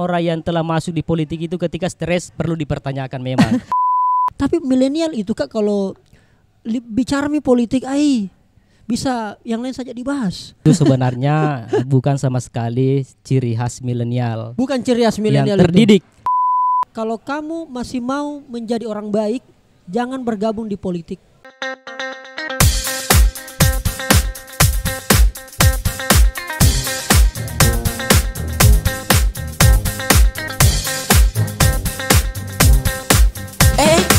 Orang yang telah masuk di politik itu ketika stres perlu dipertanyakan memang. Tapi milenial itu kak kalau bicara mi politik, ai bisa yang lain saja dibahas. Itu sebenarnya bukan sama sekali ciri khas milenial. Bukan ciri khas milenial yang terdidik. Kalau kamu masih mau menjadi orang baik, jangan bergabung di politik.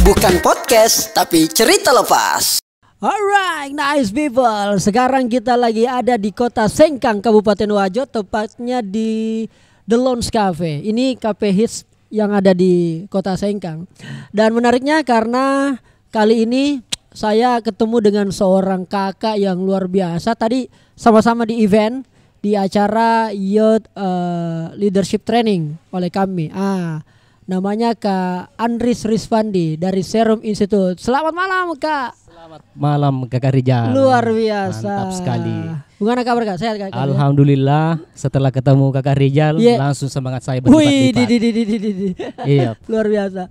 Bukan podcast, tapi cerita lepas. Alright, nice people. Sekarang kita lagi ada di kota Sengkang, Kabupaten Wajo, tepatnya di The Lounge Cafe. Ini cafe hits yang ada di kota Sengkang. Dan menariknya karena kali ini saya ketemu dengan seorang kakak yang luar biasa. Tadi sama-sama di event di acara Youth uh, Leadership Training oleh kami. Ah, namanya Kak Andris Rizvandi dari Serum Institute. Selamat malam Kak. Selamat malam kak Rijal. Luar biasa. Mantap sekali. Bagaimana kabar Kak? Sehat Kak? Alhamdulillah setelah ketemu kak Rijal yeah. langsung semangat saya berlipat-lipat. Iya. Luar biasa.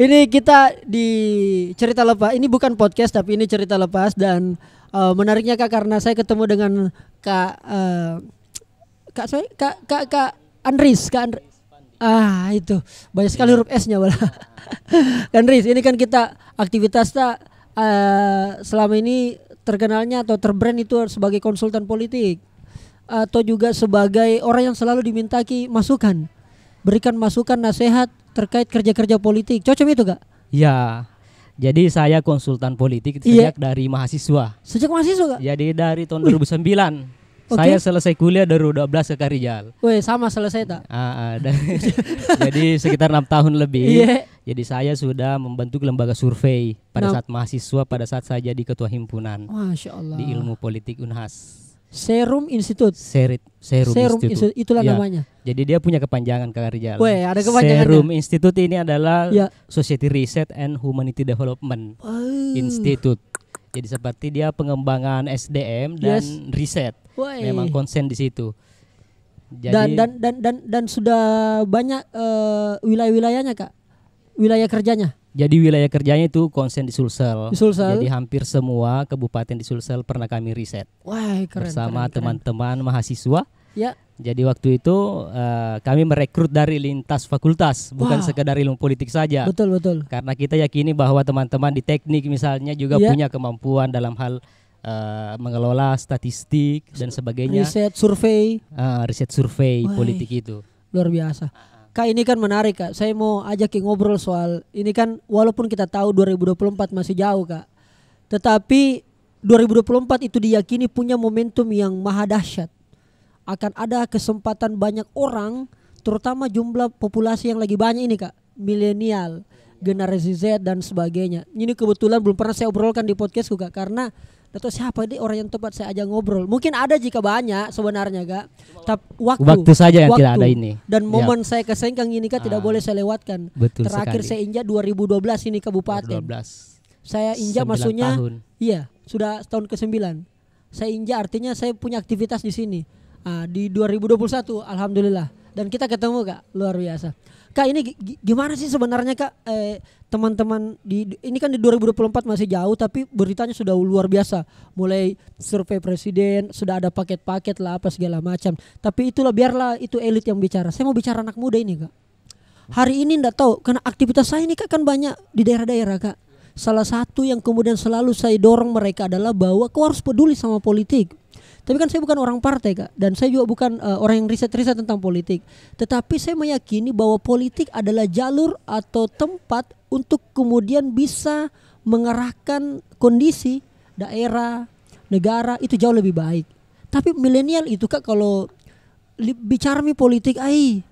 Ini kita di cerita lepas. Ini bukan podcast tapi ini cerita lepas dan uh, menariknya Kak karena saya ketemu dengan Kak uh, Kak saya Kak Kak Kak Andris, Kak Andris. Ah itu banyak sekali iya. huruf S-nya malah. Dan Riz ini kan kita aktivitas tak uh, eh, selama ini terkenalnya atau terbrand itu sebagai konsultan politik atau juga sebagai orang yang selalu dimintaki masukan, berikan masukan nasihat terkait kerja-kerja politik. Cocok itu gak? Ya. Jadi saya konsultan politik iya. sejak yeah. dari mahasiswa. Sejak mahasiswa? Gak? Jadi dari tahun Wih. 2009. Okay. Saya selesai kuliah dari 12 ke Karijal. Weh, sama selesai tak? Ah, ada. Ah, jadi sekitar enam tahun lebih. Yeah. Jadi saya sudah membentuk lembaga survei pada 6. saat mahasiswa pada saat saya jadi ketua himpunan. Masya Allah. Di ilmu politik Unhas. Serum Institute. Serit, Serum, Serum Institute. Institute. Itulah ya. namanya. Jadi dia punya kepanjangan Kak Rijal. Weh, ada kepanjangan. Serum Institute ini adalah ya. Society Research and Humanity Development uh. Institute. Jadi seperti dia pengembangan SDM dan yes. riset. Woy. Memang konsen di situ. Jadi, dan, dan dan dan dan sudah banyak uh, wilayah-wilayahnya kak, wilayah kerjanya. Jadi wilayah kerjanya itu konsen di Sulsel. Di Sulsel. Jadi hampir semua kabupaten di Sulsel pernah kami riset. Wah, keren. Bersama teman-teman mahasiswa Ya. Jadi waktu itu uh, kami merekrut dari lintas fakultas, bukan sekadar sekedar ilmu politik saja. Betul betul. Karena kita yakini bahwa teman-teman di teknik misalnya juga ya. punya kemampuan dalam hal uh, mengelola statistik dan sebagainya. Riset survei. Uh, riset survei Wai. politik itu. Luar biasa. Kak ini kan menarik kak. Saya mau ajak ngobrol soal ini kan walaupun kita tahu 2024 masih jauh kak, tetapi 2024 itu diyakini punya momentum yang maha dahsyat akan ada kesempatan banyak orang terutama jumlah populasi yang lagi banyak ini kak milenial generasi Z dan sebagainya ini kebetulan belum pernah saya obrolkan di podcast juga karena atau siapa ini orang yang tepat saya ajak ngobrol mungkin ada jika banyak sebenarnya kak tapi waktu waktu saja yang waktu. tidak ada ini dan iya. momen saya kesengkang ini kak ah. tidak boleh saya lewatkan Betul terakhir sekali. saya injak 2012 ini kabupaten 2012. saya injak maksudnya tahun. iya sudah tahun ke-9 saya injak artinya saya punya aktivitas di sini uh, di 2021 alhamdulillah dan kita ketemu kak luar biasa kak ini gimana sih sebenarnya kak eh, teman-teman di ini kan di 2024 masih jauh tapi beritanya sudah luar biasa mulai survei presiden sudah ada paket-paket lah apa segala macam tapi itulah biarlah itu elit yang bicara saya mau bicara anak muda ini kak hari ini ndak tahu karena aktivitas saya ini kak kan banyak di daerah-daerah kak salah satu yang kemudian selalu saya dorong mereka adalah bahwa kau harus peduli sama politik tapi kan saya bukan orang partai kak, dan saya juga bukan uh, orang yang riset-riset tentang politik. Tetapi saya meyakini bahwa politik adalah jalur atau tempat untuk kemudian bisa mengarahkan kondisi daerah, negara itu jauh lebih baik. Tapi milenial itu kak kalau bicara politik, ai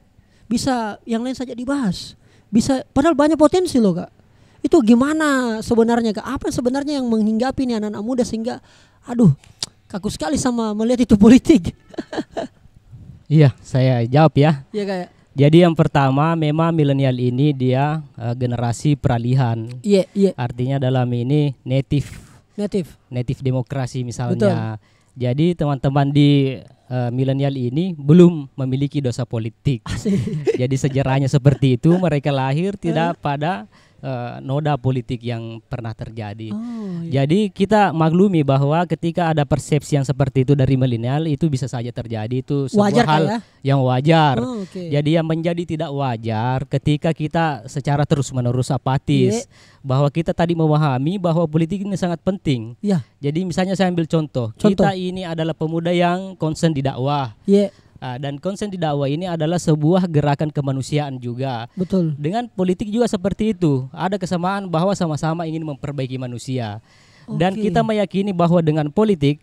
bisa yang lain saja dibahas. Bisa padahal banyak potensi loh kak itu gimana sebenarnya kak apa sebenarnya yang menghinggapi nih anak-anak muda sehingga aduh kaku sekali sama melihat itu politik. iya, saya jawab ya. Iya kayak. Ya. Jadi yang pertama memang milenial ini dia uh, generasi peralihan. Iya, yeah, iya. Yeah. Artinya dalam ini native native native demokrasi misalnya. Betul. Jadi teman-teman di uh, milenial ini belum memiliki dosa politik. Jadi sejarahnya seperti itu mereka lahir tidak pada uh, noda politik yang pernah terjadi. Oh, iya. Jadi kita maklumi bahwa ketika ada persepsi yang seperti itu dari milenial itu bisa saja terjadi itu sebuah wajar, hal kan ya? yang wajar. Oh, okay. Jadi yang menjadi tidak wajar ketika kita secara terus-menerus apatis yeah. bahwa kita tadi memahami bahwa politik ini sangat penting. Yeah. Jadi misalnya saya ambil contoh, contoh, kita ini adalah pemuda yang concern di dakwah. Yeah Uh, dan konsen di dakwah ini adalah sebuah gerakan kemanusiaan juga. Betul. Dengan politik juga seperti itu. Ada kesamaan bahwa sama-sama ingin memperbaiki manusia. Okay. Dan kita meyakini bahwa dengan politik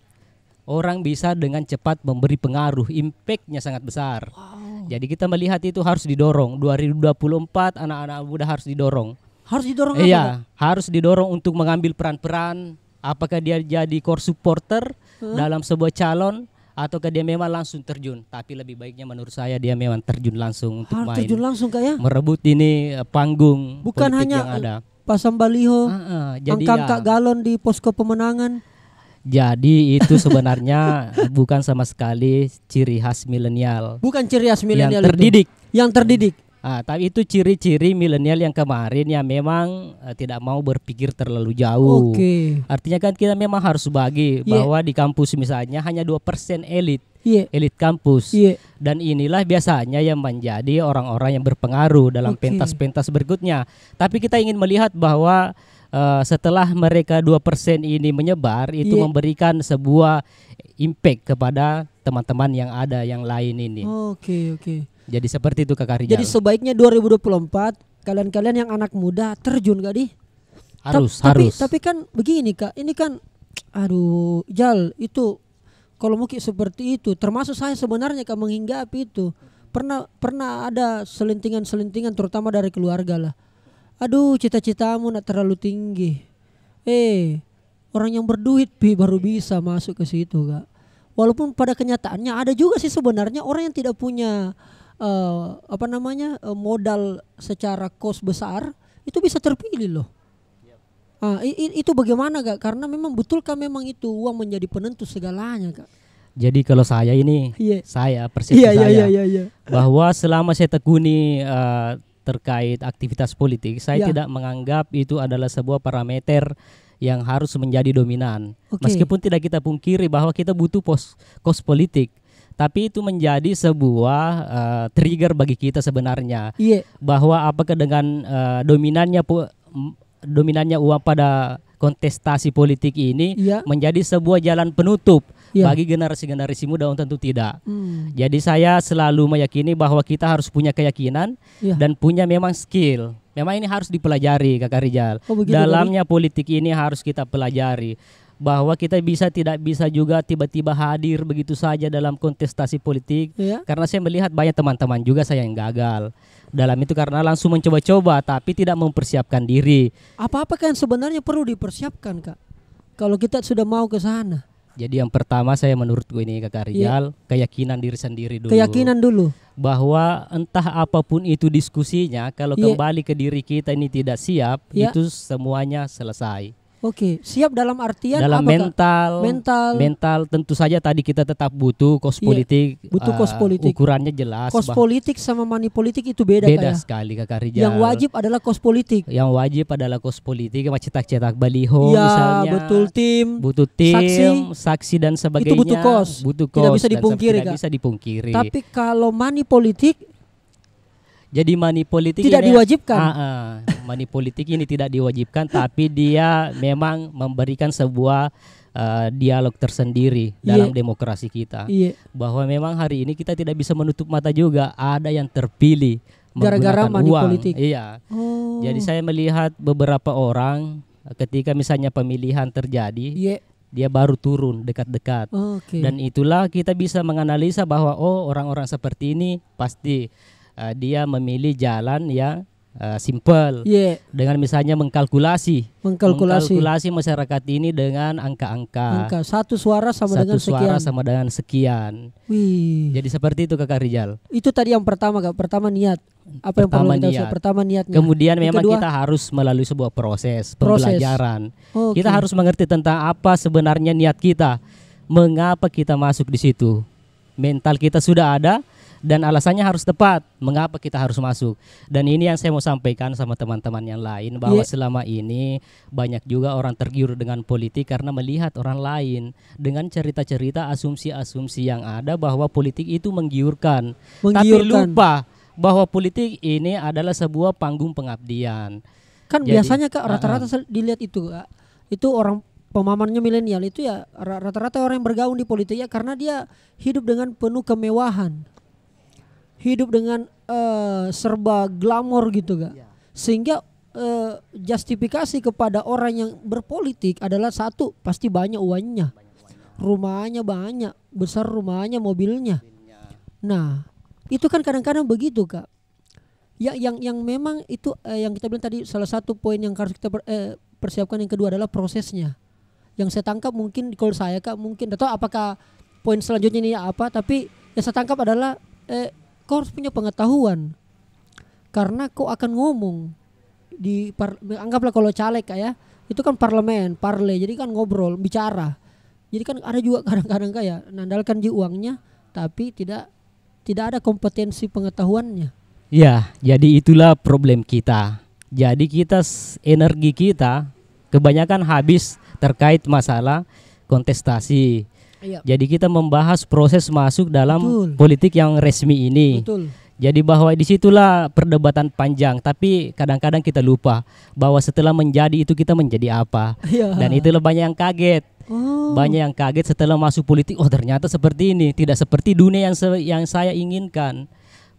orang bisa dengan cepat memberi pengaruh, impactnya sangat besar. Wow. Jadi kita melihat itu harus didorong. 2024 anak-anak muda harus didorong. Harus didorong apa? Iya, harus didorong untuk mengambil peran-peran. Apakah dia jadi core supporter huh? dalam sebuah calon? atau ke dia memang langsung terjun tapi lebih baiknya menurut saya dia memang terjun langsung untuk Harus main terjun langsung kayak merebut ini eh, panggung bukan hanya yang ada pasang baliho uh, uh, jadi angka ya, galon di posko pemenangan jadi itu sebenarnya bukan sama sekali ciri khas milenial. Bukan ciri khas milenial yang terdidik. Itu. Yang terdidik. Ah, tapi itu ciri-ciri milenial yang kemarin ya memang uh, tidak mau berpikir terlalu jauh. Okay. Artinya kan kita memang harus bagi yeah. bahwa di kampus misalnya hanya dua persen elit. Yeah. Elit kampus. Yeah. Dan inilah biasanya yang menjadi orang-orang yang berpengaruh dalam pentas-pentas okay. berikutnya. Tapi kita ingin melihat bahwa uh, setelah mereka dua persen ini menyebar itu yeah. memberikan sebuah impact kepada teman-teman yang ada yang lain ini. Oke, oh, oke. Okay. Jadi seperti itu Kakak Rijal. Jadi sebaiknya 2024 kalian-kalian yang anak muda terjun gak di? Harus, Ta harus. Tapi, tapi kan begini Kak, ini kan aduh, Jal itu kalau mungkin seperti itu, termasuk saya sebenarnya Kak menghinggapi itu. Pernah pernah ada selintingan selintingan terutama dari keluarga lah. Aduh, cita-citamu nak terlalu tinggi. Eh, orang yang berduit bi baru bisa masuk ke situ, Kak. Walaupun pada kenyataannya ada juga sih sebenarnya orang yang tidak punya uh, apa namanya uh, modal secara kos besar itu bisa terpilih loh. Yep. Uh, itu bagaimana kak? Karena memang betulkah memang itu uang menjadi penentu segalanya kak? Jadi kalau saya ini, yeah. saya persis yeah, iya, saya yeah, yeah, yeah. bahwa selama saya tekuni uh, terkait aktivitas politik, saya yeah. tidak menganggap itu adalah sebuah parameter yang harus menjadi dominan. Okay. Meskipun tidak kita pungkiri bahwa kita butuh pos kos politik tapi itu menjadi sebuah uh, trigger bagi kita sebenarnya yeah. bahwa apakah dengan uh, dominannya dominannya uang pada kontestasi politik ini yeah. menjadi sebuah jalan penutup yeah. bagi generasi-generasi muda untuk tentu tidak. Hmm. Jadi saya selalu meyakini bahwa kita harus punya keyakinan yeah. dan punya memang skill. Memang ini harus dipelajari Kakak Rijal. Oh, Dalamnya politik ini harus kita pelajari bahwa kita bisa tidak bisa juga tiba-tiba hadir begitu saja dalam kontestasi politik ya. karena saya melihat banyak teman-teman juga saya yang gagal dalam itu karena langsung mencoba-coba tapi tidak mempersiapkan diri. Apa-apa kan sebenarnya perlu dipersiapkan kak kalau kita sudah mau ke sana. Jadi yang pertama saya menurutku ini kak Rizal, ya. keyakinan diri sendiri dulu. Keyakinan dulu. Bahwa entah apapun itu diskusinya, kalau ya. kembali ke diri kita ini tidak siap, ya. itu semuanya selesai. Oke, siap dalam artian dalam apa mental, mental, mental. Tentu saja tadi kita tetap butuh kos iya, politik, butuh kos eh, politik. ukurannya jelas. Kos politik sama money politik itu beda. Beda kaya. sekali kakak Rijal. Yang wajib adalah kos politik. Yang wajib adalah kos politik, cetak-cetak baliho, ya, misalnya. Betul tim. Butuh tim, saksi, saksi dan sebagainya. Itu butuh kos. Butuh kos. Tidak bisa dipungkiri. Tidak kak. bisa dipungkiri. Tapi kalau money politik jadi money politik tidak ini, diwajibkan. Uh, uh money politik ini tidak diwajibkan tapi dia memang memberikan sebuah uh, dialog tersendiri yeah. dalam demokrasi kita yeah. bahwa memang hari ini kita tidak bisa menutup mata juga ada yang terpilih gara-gara money uang. politik. Iya. Oh. Jadi saya melihat beberapa orang ketika misalnya pemilihan terjadi yeah. dia baru turun dekat-dekat oh, okay. dan itulah kita bisa menganalisa bahwa oh orang-orang seperti ini pasti uh, dia memilih jalan yang uh, eh, simpel yeah. dengan misalnya mengkalkulasi mengkalkulasi mengkalkulasi masyarakat ini dengan angka-angka satu suara sama satu dengan suara sekian sama dengan sekian Wih. jadi seperti itu kakak Rijal itu tadi yang pertama kak pertama niat apa pertama yang perlu kita niat. pertama niat. kemudian memang kedua, kita harus melalui sebuah proses, proses. pembelajaran okay. kita harus mengerti tentang apa sebenarnya niat kita mengapa kita masuk di situ mental kita sudah ada dan alasannya harus tepat mengapa kita harus masuk. Dan ini yang saya mau sampaikan sama teman-teman yang lain bahwa yeah. selama ini banyak juga orang tergiur dengan politik karena melihat orang lain dengan cerita-cerita asumsi-asumsi yang ada bahwa politik itu menggiurkan. menggiurkan. Tapi lupa bahwa politik ini adalah sebuah panggung pengabdian. Kan Jadi, biasanya Kak rata-rata uh -uh. dilihat itu Kak. Itu orang pemamannya milenial itu ya rata-rata orang yang bergaung di politik ya karena dia hidup dengan penuh kemewahan hidup dengan uh, serba glamor gitu gak yeah. sehingga uh, justifikasi kepada orang yang berpolitik adalah satu pasti banyak uangnya rumahnya banyak besar rumahnya mobilnya nah itu kan kadang-kadang begitu kak ya yang yang memang itu eh, yang kita bilang tadi salah satu poin yang harus kita per, eh, persiapkan yang kedua adalah prosesnya yang saya tangkap mungkin di kalau saya kak mungkin atau apakah poin selanjutnya ini apa tapi yang saya tangkap adalah eh, kau harus punya pengetahuan karena kau akan ngomong di par, anggaplah kalau caleg ya itu kan parlemen parle jadi kan ngobrol bicara jadi kan ada juga kadang-kadang kayak nandalkan di uangnya tapi tidak tidak ada kompetensi pengetahuannya ya jadi itulah problem kita jadi kita energi kita kebanyakan habis terkait masalah kontestasi Yep. Iya. Jadi kita membahas proses masuk dalam Betul. politik yang resmi ini. Betul. Jadi bahwa disitulah perdebatan panjang, tapi kadang-kadang kita lupa bahwa setelah menjadi itu kita menjadi apa. Yeah. Dan itulah banyak yang kaget. Oh. Banyak yang kaget setelah masuk politik, oh ternyata seperti ini, tidak seperti dunia yang se yang saya inginkan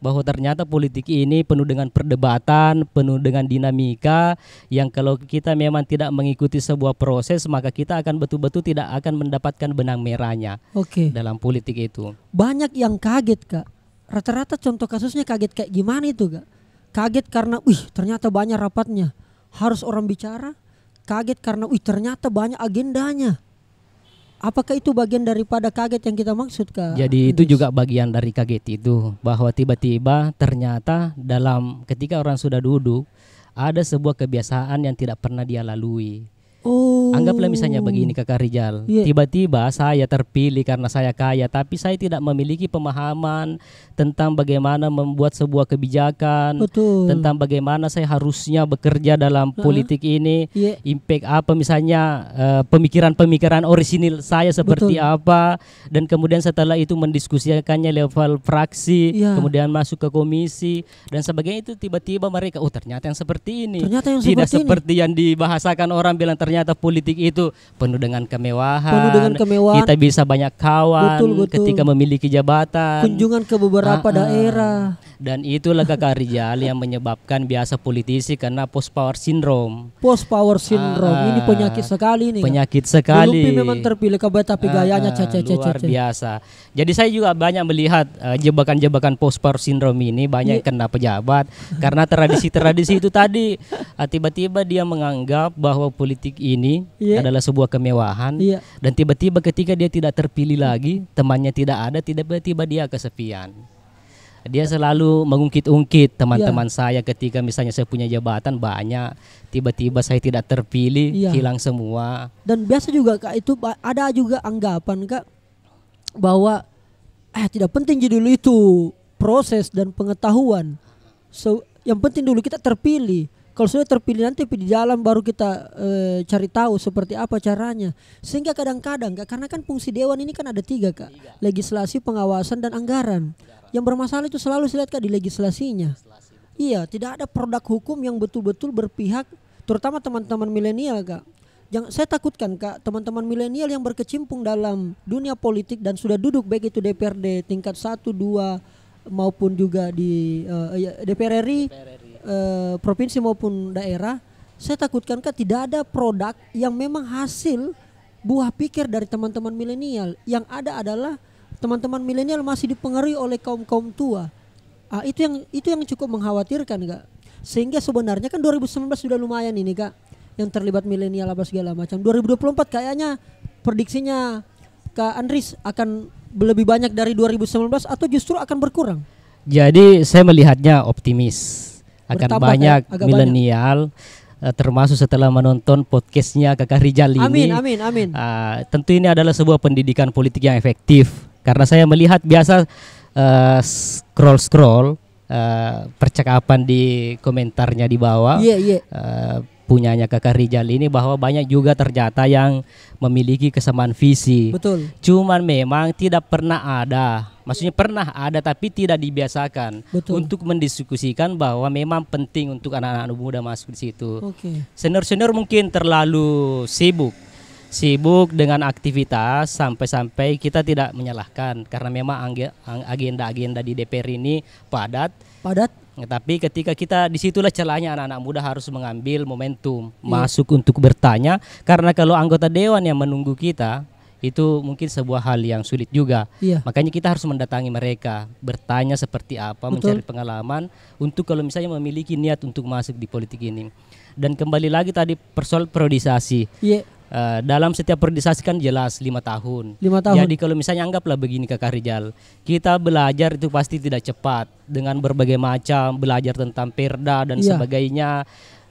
bahwa ternyata politik ini penuh dengan perdebatan, penuh dengan dinamika yang kalau kita memang tidak mengikuti sebuah proses maka kita akan betul-betul tidak akan mendapatkan benang merahnya okay. dalam politik itu. Banyak yang kaget kak. Rata-rata contoh kasusnya kaget kayak gimana itu kak? Kaget karena, wih ternyata banyak rapatnya, harus orang bicara. Kaget karena, wih ternyata banyak agendanya Apakah itu bagian daripada kaget yang kita maksud kak? Jadi itu juga bagian dari kaget itu bahwa tiba-tiba ternyata dalam ketika orang sudah duduk ada sebuah kebiasaan yang tidak pernah dia lalui. Oh. Anggaplah misalnya oh. begini Kakak Rijal, yeah. tiba-tiba saya terpilih karena saya kaya, tapi saya tidak memiliki pemahaman tentang bagaimana membuat sebuah kebijakan, Betul. tentang bagaimana saya harusnya bekerja dalam uh-huh. politik ini, yeah. impact apa misalnya uh, pemikiran-pemikiran orisinil saya seperti Betul. apa, dan kemudian setelah itu mendiskusikannya level fraksi, yeah. kemudian masuk ke komisi dan sebagainya itu tiba-tiba mereka oh ternyata yang seperti ini, ternyata yang tidak seperti, seperti yang dibahasakan orang bilang ternyata politik politik itu penuh dengan kemewahan. Penuh dengan kemewahan. Kita bisa banyak kawan betul, betul. ketika memiliki jabatan. Kunjungan ke beberapa uh -uh. daerah. Dan itu Kakak Rijal yang menyebabkan biasa politisi karena post power syndrome. Post power ah, syndrome uh, ini penyakit sekali nih. Penyakit sekali. Belum memang terpilih ke tapi gayanya uh, caca caca. Luar biasa. Jadi saya juga banyak melihat eh, jebakan-jebakan post power syndrome ini banyak yeah. kena pejabat karena tradisi-tradisi itu tadi tiba-tiba uh, dia menganggap bahwa politik ini yeah. adalah sebuah kemewahan yeah. dan tiba-tiba ketika dia tidak terpilih lagi temannya tidak ada tiba-tiba dia kesepian dia selalu mengungkit-ungkit teman-teman yeah. saya ketika misalnya saya punya jabatan banyak tiba-tiba saya tidak terpilih yeah. hilang semua dan biasa juga kak itu ada juga anggapan kak bahwa eh tidak penting jadi dulu itu proses dan pengetahuan so yang penting dulu kita terpilih kalau sudah terpilih nanti di dalam baru kita e, cari tahu seperti apa caranya. Sehingga kadang-kadang karena kan fungsi dewan ini kan ada tiga kak, legislasi, pengawasan dan anggaran. Yang bermasalah itu selalu saya lihat kak di legislasinya. iya, tidak ada produk hukum yang betul-betul berpihak, terutama teman-teman milenial kak. Yang saya takutkan kak teman-teman milenial yang berkecimpung dalam dunia politik dan sudah duduk baik itu DPRD tingkat 1, 2, maupun juga di uh, eh, ya, DPR RI, DPR RI eh, provinsi maupun daerah, saya takutkan kan tidak ada produk yang memang hasil buah pikir dari teman-teman milenial. Yang ada adalah teman-teman milenial masih dipengaruhi oleh kaum-kaum tua. Ah, itu yang itu yang cukup mengkhawatirkan, Kak. Sehingga sebenarnya kan 2019 sudah lumayan ini, Kak. Yang terlibat milenial apa segala macam. 2024 kayaknya prediksinya Kak Andris akan lebih banyak dari 2019 atau justru akan berkurang? Jadi saya melihatnya optimis akan Bertambah, ya, banyak ya? milenial eh, termasuk setelah menonton podcastnya Kakak Rijal ini. Amin, amin, amin. Uh, tentu ini adalah sebuah pendidikan politik yang efektif karena saya melihat biasa uh, eh, scroll scroll uh, eh, percakapan di komentarnya di bawah. Yeah, yeah. Uh, punyanya Kakak Rijal ini bahwa banyak juga ternyata yang memiliki kesamaan visi. Betul. Cuman memang tidak pernah ada. Maksudnya pernah ada tapi tidak dibiasakan Betul. untuk mendiskusikan bahwa memang penting untuk anak-anak muda masuk di situ. Okay. Senior-senior mungkin terlalu sibuk sibuk dengan aktivitas sampai-sampai kita tidak menyalahkan karena memang agenda-agenda di DPR ini padat padat tetapi ya, tapi ketika kita disitulah celahnya anak-anak muda harus mengambil momentum hmm. masuk untuk bertanya karena kalau anggota dewan yang menunggu kita itu mungkin sebuah hal yang sulit juga. Iya. Makanya kita harus mendatangi mereka, bertanya seperti apa, Betul. mencari pengalaman untuk kalau misalnya memiliki niat untuk masuk di politik ini. Dan kembali lagi tadi persoal periodisasi. Iya uh, dalam setiap periodisasi kan jelas lima tahun. Lima tahun. Jadi kalau misalnya anggaplah begini Kakak Rijal, kita belajar itu pasti tidak cepat dengan berbagai macam belajar tentang perda dan yeah. sebagainya.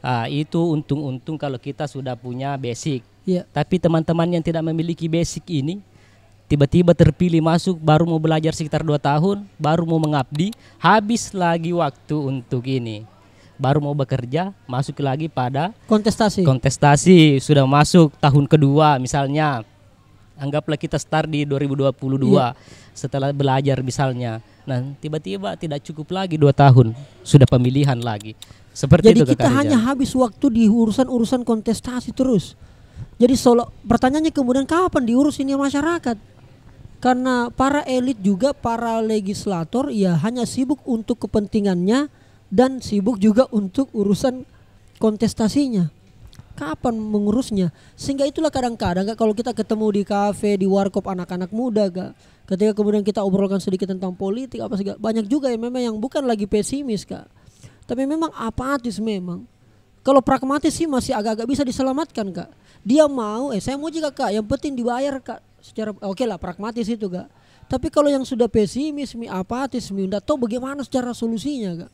Uh, itu untung-untung kalau kita sudah punya basic. Yeah. Tapi teman-teman yang tidak memiliki basic ini tiba-tiba terpilih masuk baru mau belajar sekitar dua tahun, baru mau mengabdi, habis lagi waktu untuk ini baru mau bekerja masuk lagi pada kontestasi. Kontestasi sudah masuk tahun kedua misalnya. Anggaplah kita start di 2022 iya. setelah belajar misalnya. Nah, tiba-tiba tidak cukup lagi dua tahun, sudah pemilihan lagi. Seperti Jadi itu kita hanya habis waktu di urusan-urusan kontestasi terus. Jadi solo pertanyaannya kemudian kapan diurus ini masyarakat? Karena para elit juga para legislator ya hanya sibuk untuk kepentingannya dan sibuk juga untuk urusan kontestasinya. Kapan mengurusnya? Sehingga itulah kadang-kadang kak, kalau kita ketemu di kafe, di warkop anak-anak muda kak, ketika kemudian kita obrolkan sedikit tentang politik apa segala, banyak juga yang memang yang bukan lagi pesimis kak, tapi memang apatis memang. Kalau pragmatis sih masih agak-agak bisa diselamatkan kak. Dia mau, eh saya mau juga kak, yang penting dibayar kak secara oke okay lah pragmatis itu kak. Tapi kalau yang sudah pesimis, mi apatis, mi, tahu bagaimana secara solusinya kak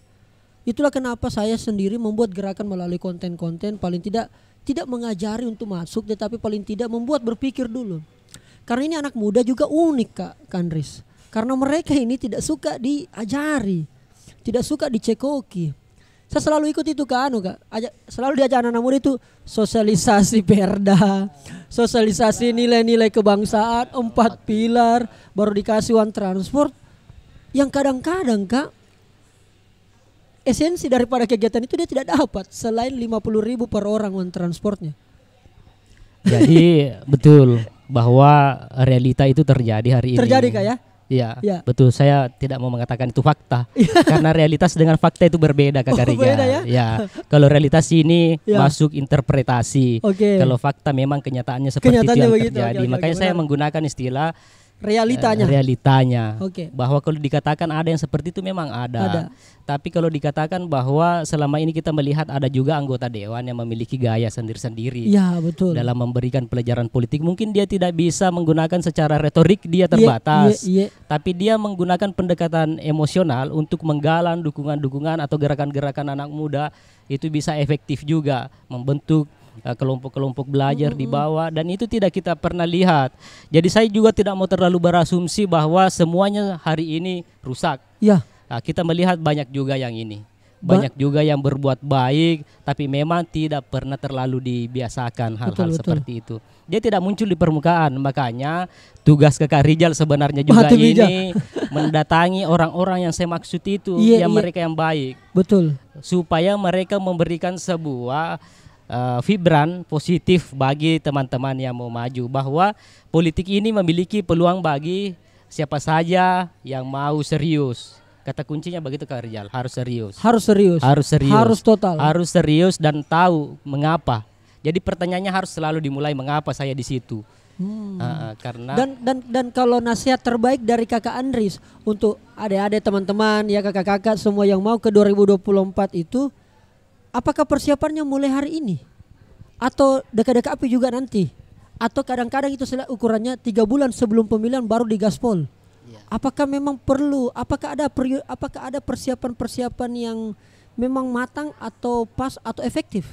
Itulah kenapa saya sendiri membuat gerakan melalui konten-konten paling tidak tidak mengajari untuk masuk tetapi paling tidak membuat berpikir dulu. Karena ini anak muda juga unik Kak Kandris. Karena mereka ini tidak suka diajari, tidak suka dicekoki. Saya selalu ikut itu Kak Anu Kak. Aja, selalu diajak anak-anak muda itu sosialisasi perda, sosialisasi nilai-nilai kebangsaan, empat pilar, baru dikasih one transport. Yang kadang-kadang Kak esensi daripada kegiatan itu dia tidak dapat selain puluh ribu per orang uang transportnya. Jadi betul bahwa realita itu terjadi hari ini. Terjadi kak ya? Iya, ya. betul. Saya tidak mau mengatakan itu fakta ya. karena realitas dengan fakta itu berbeda Kak oh, Karija. ya? ya. Kalau realitas ini ya. masuk interpretasi. Okay. Kalau fakta memang kenyataannya seperti kenyataannya itu yang begitu. terjadi. Okay, okay, Makanya okay, saya menggunakan istilah realitanya. Eh, realitanya. Okay. Bahwa kalau dikatakan ada yang seperti itu memang ada. ada. Tapi kalau dikatakan bahwa selama ini kita melihat ada juga anggota dewan yang memiliki gaya sendiri-sendiri. Ya, betul. Dalam memberikan pelajaran politik, mungkin dia tidak bisa menggunakan secara retorik dia iya, terbatas. ye, ye, ye. Tapi dia menggunakan pendekatan emosional untuk menggalang dukungan-dukungan atau gerakan-gerakan anak muda itu bisa efektif juga membentuk Eh, kelompok-kelompok belajar mm -hmm. bawah dan itu tidak kita pernah lihat. Jadi saya juga tidak mau terlalu berasumsi bahwa semuanya hari ini rusak. Ya. Nah, kita melihat banyak juga yang ini. Banyak ba juga yang berbuat baik tapi memang tidak pernah terlalu dibiasakan hal-hal seperti itu. Dia tidak muncul di permukaan. Makanya tugas Kak Rijal sebenarnya juga ini mendatangi orang-orang yang saya maksud itu, yeah, yang yeah. mereka yang baik. Betul. Supaya mereka memberikan sebuah uh, eh, vibran positif bagi teman-teman yang mau maju bahwa politik ini memiliki peluang bagi siapa saja yang mau serius. Kata kuncinya begitu Kak Rizal, harus serius. Harus serius. Harus serius. Harus total. Harus serius dan tahu mengapa. Jadi pertanyaannya harus selalu dimulai mengapa saya di situ. Hmm. Uh, karena dan dan dan kalau nasihat terbaik dari kakak Andris untuk adik-adik teman-teman ya kakak-kakak semua yang mau ke 2024 itu Apakah persiapannya mulai hari ini? Atau dekat-dekat api juga nanti? Atau kadang-kadang itu ukurannya tiga bulan sebelum pemilihan baru digaspol? gaspol. Iya. Apakah memang perlu? Apakah ada apakah ada persiapan-persiapan yang memang matang atau pas atau efektif?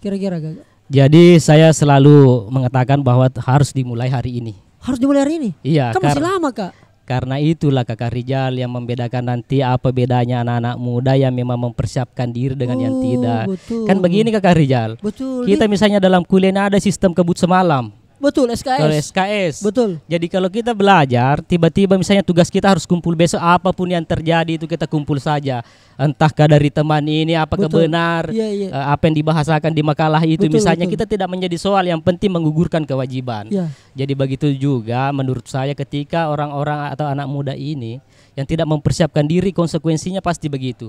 Kira-kira gak? Jadi saya selalu mengatakan bahwa harus dimulai hari ini. Harus dimulai hari ini? Iya. Kan masih lama kak. Karena itulah kakak Rijal yang membedakan nanti apa bedanya anak-anak muda yang memang mempersiapkan diri dengan oh, yang tidak. Kan betul. Kan begini kakak Rijal. Betul. Kita misalnya dalam kuliah ada sistem kebut semalam. Betul SKS. Kalau SKS. Betul. Jadi kalau kita belajar, tiba-tiba misalnya tugas kita harus kumpul besok apapun yang terjadi itu kita kumpul saja. Entahkah dari teman ini apa kebenar benar iya. iya. Eh, apa yang dibahasakan di makalah itu betul, misalnya betul. kita tidak menjadi soal yang penting menggugurkan kewajiban. Ya. Jadi begitu juga menurut saya ketika orang-orang atau anak muda ini yang tidak mempersiapkan diri konsekuensinya pasti begitu.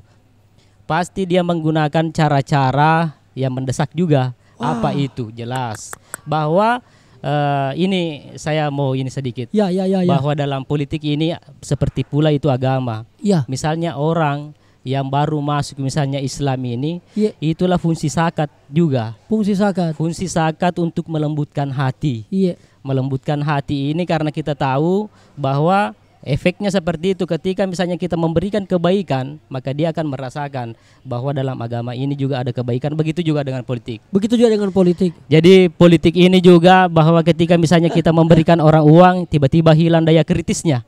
Pasti dia menggunakan cara-cara yang mendesak juga. Wow. Apa itu? Jelas bahwa uh, ini saya mau ini sedikit. Ya, ya, ya, ya. Bahwa dalam politik ini seperti pula itu agama. Ya. Misalnya orang yang baru masuk misalnya Islam ini, ya. itulah fungsi zakat juga. Fungsi zakat. Fungsi zakat untuk melembutkan hati. Iya. Melembutkan hati ini karena kita tahu bahwa Efeknya seperti itu ketika misalnya kita memberikan kebaikan, maka dia akan merasakan bahwa dalam agama ini juga ada kebaikan, begitu juga dengan politik. Begitu juga dengan politik. Jadi politik ini juga bahwa ketika misalnya kita memberikan orang uang, tiba-tiba hilang daya kritisnya.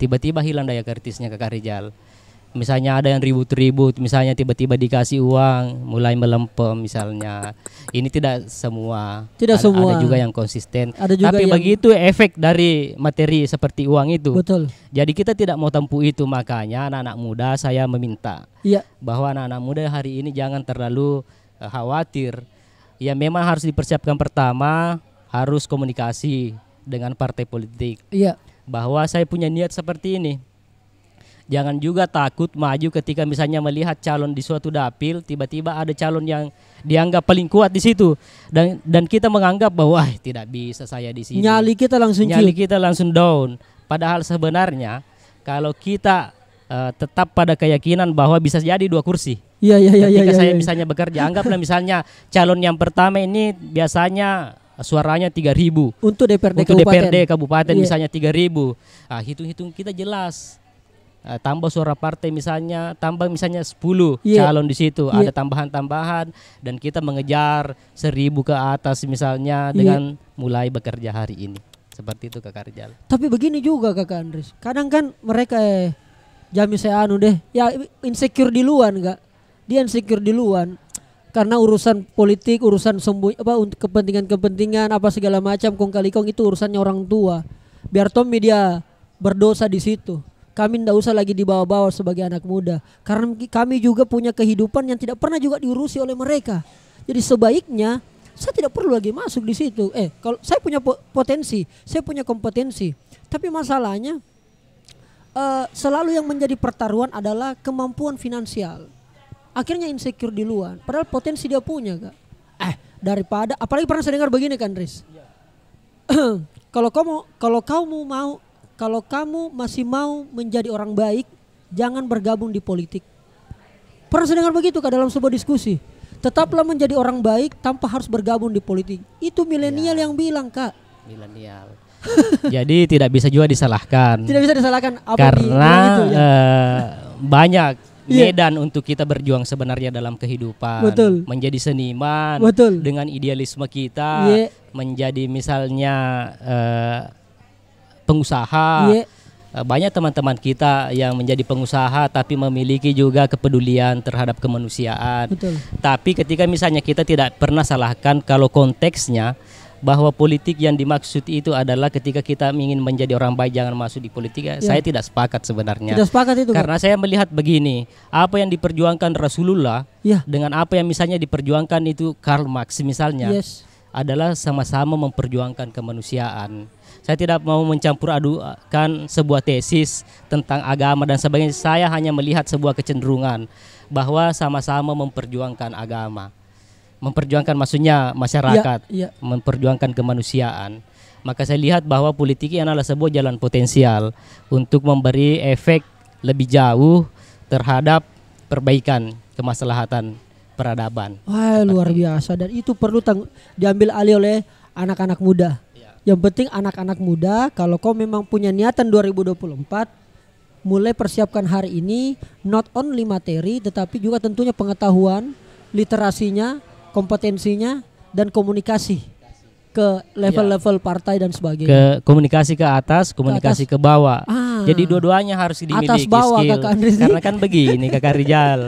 Tiba-tiba hilang daya kritisnya Kakak Rijal misalnya ada yang ribut-ribut misalnya tiba-tiba dikasih uang mulai melempem misalnya ini tidak semua tidak ada, semua ada juga yang konsisten ada juga tapi yang... begitu efek dari materi seperti uang itu betul jadi kita tidak mau tempuh itu makanya anak-anak muda saya meminta ya. bahwa anak-anak muda hari ini jangan terlalu eh, khawatir ya memang harus dipersiapkan pertama harus komunikasi dengan partai politik iya bahwa saya punya niat seperti ini Jangan juga takut maju ketika misalnya melihat calon di suatu dapil tiba-tiba ada calon yang dianggap paling kuat di situ dan dan kita menganggap bahwa ah, tidak bisa saya di sini. Nyali kita langsung nyali kita langsung down. Padahal sebenarnya kalau kita uh, tetap pada keyakinan bahwa bisa jadi dua kursi. Iya iya iya. Ketika ya, ya, saya ya, ya. misalnya bekerja, anggaplah misalnya calon yang pertama ini biasanya suaranya 3000 untuk DPRD untuk kabupaten. DPRD kabupaten yeah. misalnya 3000. Ah hitung-hitung kita jelas Eh, tambah suara partai misalnya tambah misalnya 10 yeah. Iya. calon di situ yeah. ada tambahan-tambahan dan kita mengejar seribu ke atas misalnya iya. dengan yeah. mulai bekerja hari ini seperti itu Kak Rizal. Tapi begini juga Kak Andres. Kadang kan mereka eh jamin saya anu deh ya insecure di luar enggak. Dia insecure di luar karena urusan politik, urusan sembunyi apa untuk kepentingan-kepentingan apa segala macam kong kali kong itu urusannya orang tua. Biar Tommy dia berdosa di situ kami tidak usah lagi dibawa-bawa sebagai anak muda. Karena kami juga punya kehidupan yang tidak pernah juga diurusi oleh mereka. Jadi sebaiknya saya tidak perlu lagi masuk di situ. Eh, kalau saya punya potensi, saya punya kompetensi. Tapi masalahnya uh, selalu yang menjadi pertaruhan adalah kemampuan finansial. Akhirnya insecure di luar. Padahal potensi dia punya, Kak. Eh, daripada apalagi pernah saya dengar begini kan, Riz. kalau kamu kalau kamu mau kalau kamu masih mau menjadi orang baik, jangan bergabung di politik. Pernah saya dengar begitu kak dalam sebuah diskusi. Tetaplah menjadi orang baik tanpa harus bergabung di politik. Itu milenial ya. yang bilang kak. Milenial. Jadi tidak bisa juga disalahkan. Tidak bisa disalahkan. Apa Karena itu, ya? Eh, banyak iya. medan yeah. untuk kita berjuang sebenarnya dalam kehidupan. Betul. Menjadi seniman. Betul. Dengan idealisme kita. Yeah. Menjadi misalnya uh, pengusaha. Yeah. Iya. Banyak teman-teman kita yang menjadi pengusaha tapi memiliki juga kepedulian terhadap kemanusiaan. Betul. Tapi ketika misalnya kita tidak pernah salahkan kalau konteksnya bahwa politik yang dimaksud itu adalah ketika kita ingin menjadi orang baik jangan masuk di politik. Ya. Iya. Saya tidak sepakat sebenarnya. Tidak sepakat itu. Karena saya melihat begini, apa yang diperjuangkan Rasulullah ya. dengan apa yang misalnya diperjuangkan itu Karl Marx misalnya yes. adalah sama-sama memperjuangkan kemanusiaan. Saya tidak mau mencampur adukan sebuah tesis tentang agama dan sebagainya. Saya hanya melihat sebuah kecenderungan bahwa sama-sama memperjuangkan agama. Memperjuangkan maksudnya masyarakat, ya, ya. memperjuangkan kemanusiaan. Maka saya lihat bahwa politik ini adalah sebuah jalan potensial untuk memberi efek lebih jauh terhadap perbaikan kemaslahatan peradaban. Wah, luar biasa dan itu perlu diambil alih oleh anak-anak muda. Yang penting anak-anak muda kalau kau memang punya niatan 2024 mulai persiapkan hari ini not only materi tetapi juga tentunya pengetahuan, literasinya, kompetensinya dan komunikasi ke level-level iya. partai dan sebagainya. Ke komunikasi ke atas, komunikasi ke, atas. ke bawah. Ah. Jadi dua-duanya harus dimiliki atas bawah, skill. Kakak Andri. Karena kan begini Kakak Rijal.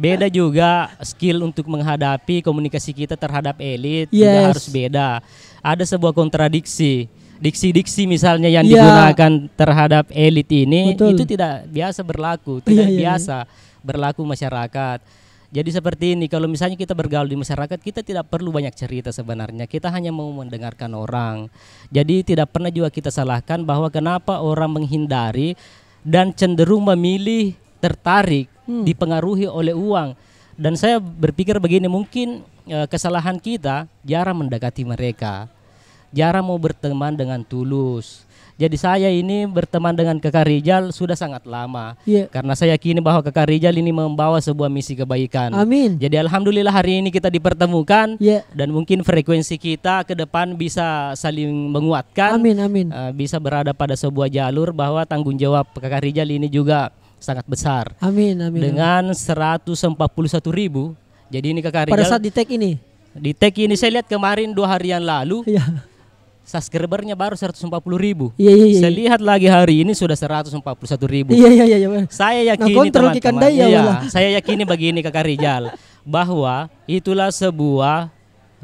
beda juga skill untuk menghadapi komunikasi kita terhadap elit yes. juga harus beda ada sebuah kontradiksi diksi-diksi misalnya yang ya. digunakan terhadap elit ini Betul. itu tidak biasa berlaku, iya, tidak ya, biasa ya. berlaku masyarakat. Jadi seperti ini, kalau misalnya kita bergaul di masyarakat, kita tidak perlu banyak cerita sebenarnya. Kita hanya mau mendengarkan orang. Jadi tidak pernah juga kita salahkan bahwa kenapa orang menghindari dan cenderung memilih tertarik hmm. dipengaruhi oleh uang dan saya berpikir begini mungkin e, kesalahan kita jarang mendekati mereka jarang mau berteman dengan tulus jadi saya ini berteman dengan Kakak Rijal sudah sangat lama yeah. karena saya yakin bahwa Kakak Rijal ini membawa sebuah misi kebaikan. Amin. Jadi alhamdulillah hari ini kita dipertemukan yeah. dan mungkin frekuensi kita ke depan bisa saling menguatkan. Amin amin. Uh, bisa berada pada sebuah jalur bahwa tanggung jawab Kakak Rijal ini juga sangat besar. Amin amin. Dengan 141 ribu. Jadi ini kakak Rizal. Pada saat di tag ini. Di tag ini saya lihat kemarin dua harian lalu. Iya. Subscribernya baru 140 ribu. Iya, iya, iya. Saya iya. lihat lagi hari ini sudah 141 ribu. Iya, iya, iya. iya. Saya yakin nah, teman-teman. Iya, wala. saya yakini begini kakak Rijal bahwa itulah sebuah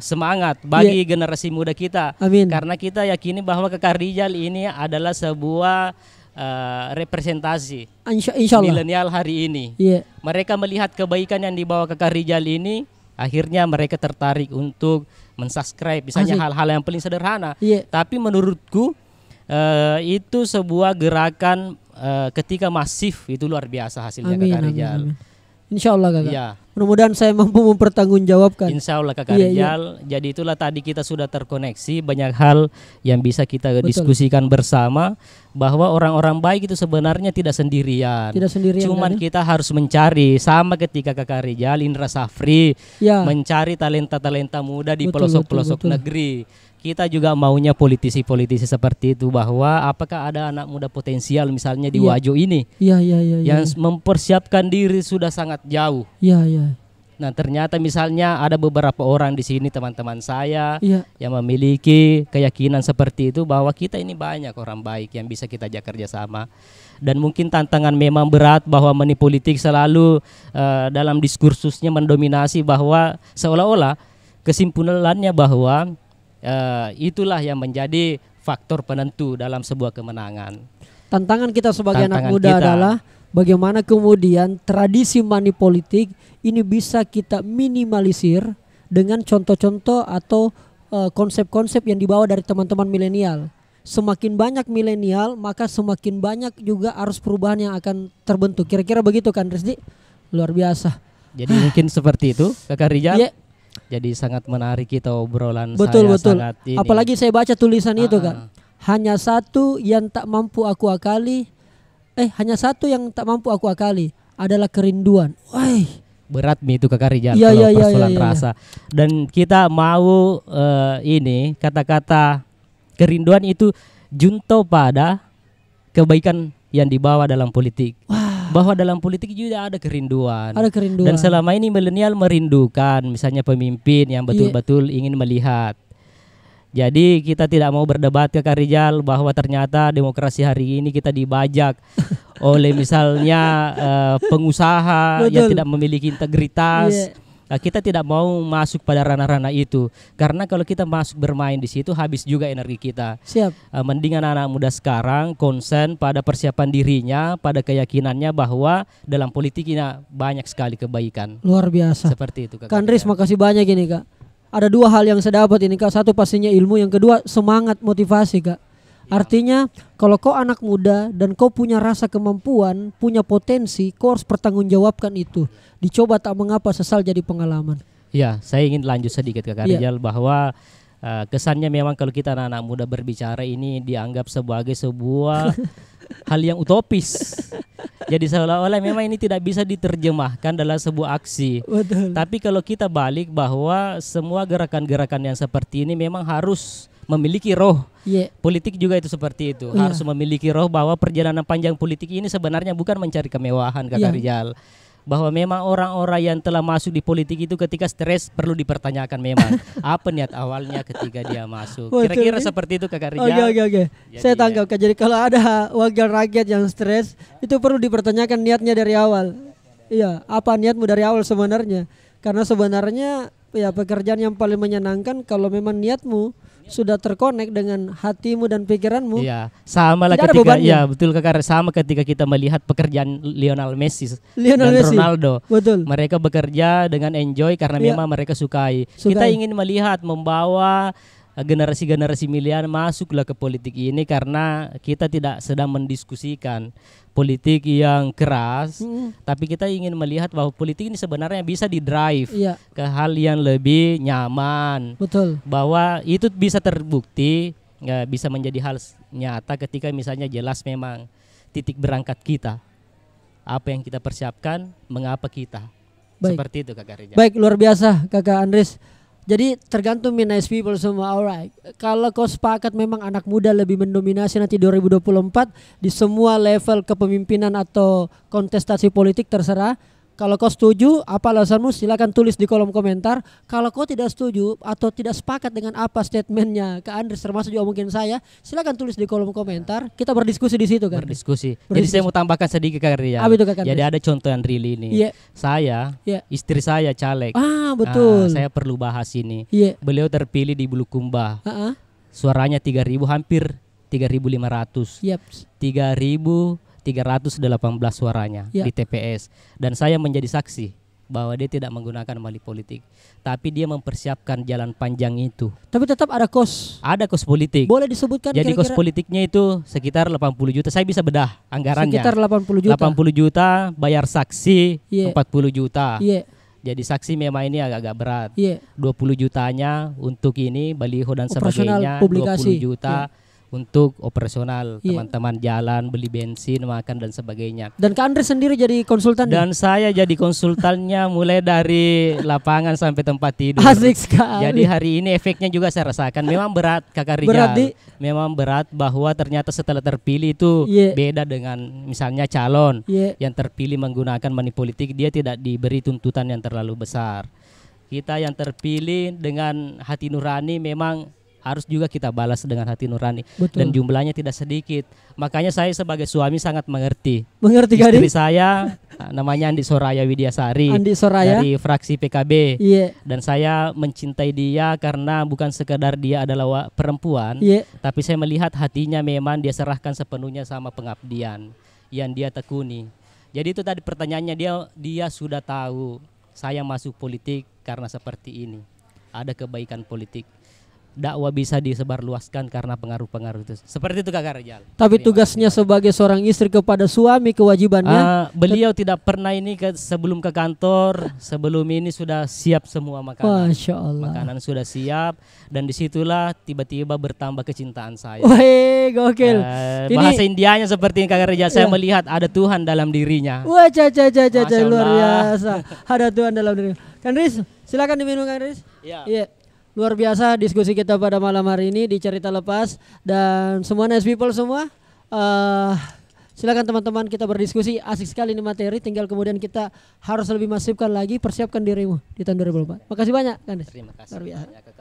semangat bagi yeah. generasi muda kita. Amin. Karena kita yakini bahwa kekarijal ini adalah sebuah uh, representasi Insya, insya milenial hari ini. Yeah. Mereka melihat kebaikan yang dibawa ke Karijal ini, akhirnya mereka tertarik untuk mensubscribe misalnya hal-hal yang paling sederhana. Yeah. Tapi menurutku uh, itu sebuah gerakan uh, ketika masif itu luar biasa hasilnya amin, Karijal. Insya Allah Kakak. Ya. Mudah-mudahan saya mampu mempertanggungjawabkan. Insya Allah Kakak iya, iya. Rijal. Iya. Jadi itulah tadi kita sudah terkoneksi banyak hal yang bisa kita Betul. diskusikan bersama bahwa orang-orang baik itu sebenarnya tidak sendirian. Tidak sendirian. Cuman ya. kita harus mencari sama ketika kak Rijal, Indra Safri ya. mencari talenta-talenta muda di pelosok-pelosok negeri kita juga maunya politisi-politisi seperti itu bahwa apakah ada anak muda potensial misalnya di ya. Wajo ini ya, ya, ya, ya, yang mempersiapkan diri sudah sangat jauh. Iya ya. Nah ternyata misalnya ada beberapa orang di sini teman-teman saya ya. yang memiliki keyakinan seperti itu bahwa kita ini banyak orang baik yang bisa kita ajak kerjasama dan mungkin tantangan memang berat bahwa meni politik selalu uh, dalam diskursusnya mendominasi bahwa seolah-olah kesimpulannya bahwa Eh, itulah yang menjadi faktor penentu dalam sebuah kemenangan. Tantangan kita sebagai Tantangan anak muda kita, adalah bagaimana kemudian tradisi money politik ini bisa kita minimalisir dengan contoh-contoh atau eh, konsep-konsep uh, yang dibawa dari teman-teman milenial. Semakin banyak milenial, maka semakin banyak juga arus perubahan yang akan terbentuk. Kira-kira begitu kan, Rizdi? Luar biasa. Jadi mungkin seperti itu, Kak Rijal. Yeah. Jadi sangat menarik kita obrolan betul, saya betul. sangat ini. Apalagi saya baca tulisan uh itu kan. Hanya satu yang tak mampu aku akali. Eh, hanya satu yang tak mampu aku akali adalah kerinduan. Wah, berat mi itu kakak Rijal ya, kalau ya, ya, ya, ya. Dan kita mau uh, ini kata-kata kerinduan itu junto pada kebaikan yang dibawa dalam politik. Wah, bahwa dalam politik juga ada kerinduan. Ada kerinduan. Dan selama ini milenial merindukan misalnya pemimpin yang betul-betul yeah. ingin melihat. Jadi kita tidak mau berdebat ke Karijal bahwa ternyata demokrasi hari ini kita dibajak oleh misalnya uh, pengusaha Betul. yang tidak memiliki integritas. Yeah Nah, kita tidak mau masuk pada ranah-ranah itu karena kalau kita masuk bermain di situ habis juga energi kita. Siap. Uh, mendingan anak, anak muda sekarang konsen pada persiapan dirinya, pada keyakinannya bahwa dalam politik ini banyak sekali kebaikan. Luar biasa. Seperti itu Kak. Kandris, makasih banyak ini Kak. Ada dua hal yang saya dapat ini Kak. Satu pastinya ilmu, yang kedua semangat motivasi Kak. Iya. Artinya kalau kau anak muda dan kau punya rasa kemampuan, punya potensi, kau harus pertanggungjawabkan itu. Dicoba tak mengapa sesal jadi pengalaman. Ya, saya ingin lanjut sedikit ke Kak ya. bahwa uh, kesannya memang kalau kita anak-anak muda berbicara ini dianggap sebagai sebuah hal yang utopis. Jadi seolah-olah memang ini tidak bisa diterjemahkan dalam sebuah aksi. Betul. Tapi kalau kita balik bahwa semua gerakan-gerakan yang seperti ini memang harus memiliki roh. Yeah. Politik juga itu seperti itu. Yeah. Harus memiliki roh bahwa perjalanan panjang politik ini sebenarnya bukan mencari kemewahan, kata yeah. Rijal. Bahwa memang orang-orang yang telah masuk di politik itu ketika stres perlu dipertanyakan memang apa niat awalnya ketika dia masuk. Kira-kira seperti itu Kakak Rijal. Oke okay, oke oke. Saya ya. tanggap Jadi kalau ada warga rakyat yang stres itu perlu dipertanyakan niatnya dari awal. Iya, apa niatmu dari awal sebenarnya? Karena sebenarnya ya pekerjaan yang paling menyenangkan kalau memang niatmu sudah terkonek dengan hatimu dan pikiranmu. Iya, sama lah ketika ya betul Kakak sama ketika kita melihat pekerjaan Lionel Messi Lionel dan Messi. Ronaldo. Betul. Mereka bekerja dengan enjoy karena ya. memang mereka sukai. sukai. Kita ingin melihat membawa generasi-generasi miliar masuklah ke politik ini karena kita tidak sedang mendiskusikan politik yang keras, hmm. tapi kita ingin melihat bahwa politik ini sebenarnya bisa didrive ya. ke hal yang lebih nyaman. Betul. Bahwa itu bisa terbukti, ya, bisa menjadi hal nyata ketika misalnya jelas memang titik berangkat kita, apa yang kita persiapkan, mengapa kita. Baik. Seperti itu Kakak Rija. Baik, luar biasa Kakak Andres. Jadi tergantung me nice people semua. Alright. Kalau kau sepakat memang anak muda lebih mendominasi nanti 2024 di semua level kepemimpinan atau kontestasi politik terserah kalau kau setuju, apa alasanmu? Silakan tulis di kolom komentar. Kalau kau tidak setuju atau tidak sepakat dengan apa statementnya ke Andres termasuk juga mungkin saya, silakan tulis di kolom komentar. Kita berdiskusi di situ kan. Berdiskusi. berdiskusi. Jadi saya mau tambahkan sedikit Kak Ria. Ya. Apa itu Kak Jadi ada contoh yang real ini. Yeah. Saya, yeah. istri saya caleg. Ah, ah betul. Nah, saya perlu bahas ini. Yeah. Beliau terpilih di Bulukumba. Uh -uh. Suaranya 3000 hampir 3500. Yep. 3000 318 suaranya ya. di TPS dan saya menjadi saksi bahwa dia tidak menggunakan mali politik, tapi dia mempersiapkan jalan panjang itu. Tapi tetap ada kos. Ada kos politik. Boleh disebutkan Jadi kos politiknya itu sekitar 80 juta. Saya bisa bedah anggarannya. Sekitar 80 juta. 80 juta bayar saksi yeah. Iya. 40 juta. Yeah. Jadi saksi memang ini agak-agak berat. Yeah. 20 jutanya untuk ini baliho dan sebagainya, 20 juta. Yeah untuk operasional teman iya. teman-teman jalan beli bensin makan dan sebagainya dan Kak Andre sendiri jadi konsultan dan nih? Ya? saya jadi konsultannya mulai dari lapangan sampai tempat tidur asik sekali jadi hari ini efeknya juga saya rasakan memang berat Kakak Rijal berat di... memang berat bahwa ternyata setelah terpilih itu yeah. beda dengan misalnya calon yeah. yang terpilih menggunakan money politik dia tidak diberi tuntutan yang terlalu besar kita yang terpilih dengan hati nurani memang harus juga kita balas dengan hati nurani Betul. dan jumlahnya tidak sedikit. Makanya saya sebagai suami sangat mengerti. Mengerti Istri saya namanya Andi Soraya Widiasari Andi Soraya dari fraksi PKB. Yeah. Dan saya mencintai dia karena bukan sekedar dia adalah perempuan, yeah. tapi saya melihat hatinya memang dia serahkan sepenuhnya sama pengabdian yang dia tekuni. Jadi itu tadi pertanyaannya dia dia sudah tahu saya masuk politik karena seperti ini. Ada kebaikan politik dakwah bisa disebarluaskan karena pengaruh-pengaruh itu. Seperti itu Kakak Rejal. Tapi tugasnya sebagai seorang istri kepada suami kewajibannya uh, beliau tidak pernah ini ke, sebelum ke kantor, sebelum ini sudah siap semua makanan. Masya Allah. Makanan sudah siap dan disitulah tiba-tiba bertambah kecintaan saya. Wah, gokil. Uh, ini, bahasa Indianya seperti ini Kakak Rejal. Saya yeah. melihat ada Tuhan dalam dirinya. Wah, caca caca luar biasa. ada Tuhan dalam dirinya. Kan Riz, silakan diminum Kan Riz. Iya. Yeah. yeah luar biasa diskusi kita pada malam hari ini di cerita lepas dan semua nice people semua uh, silakan teman-teman kita berdiskusi asik sekali ini materi tinggal kemudian kita harus lebih masifkan lagi persiapkan dirimu di tahun 2024 makasih banyak Kandes. terima kasih luar